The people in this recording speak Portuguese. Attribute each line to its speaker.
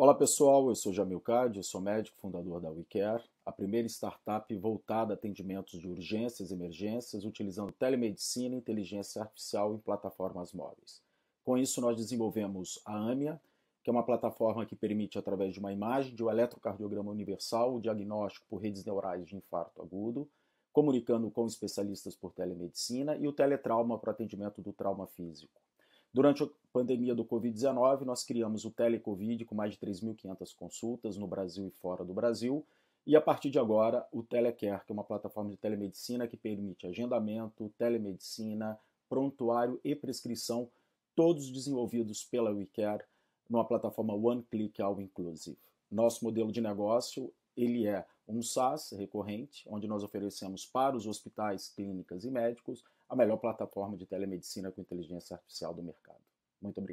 Speaker 1: Olá pessoal, eu sou Jamil Cade, eu sou médico fundador da WeCare, a primeira startup voltada a atendimentos de urgências e emergências utilizando telemedicina e inteligência artificial em plataformas móveis. Com isso, nós desenvolvemos a AMIA, que é uma plataforma que permite, através de uma imagem de um eletrocardiograma universal, o diagnóstico por redes neurais de infarto agudo, comunicando com especialistas por telemedicina e o teletrauma para atendimento do trauma físico. Durante a pandemia do Covid-19, nós criamos o Telecovid com mais de 3.500 consultas no Brasil e fora do Brasil. E a partir de agora, o Telecare, que é uma plataforma de telemedicina que permite agendamento, telemedicina, prontuário e prescrição, todos desenvolvidos pela WeCare numa plataforma One Click All Inclusive. Nosso modelo de negócio, ele é um SaaS recorrente, onde nós oferecemos para os hospitais, clínicas e médicos a melhor plataforma de telemedicina com inteligência artificial do mercado. Muito obrigado.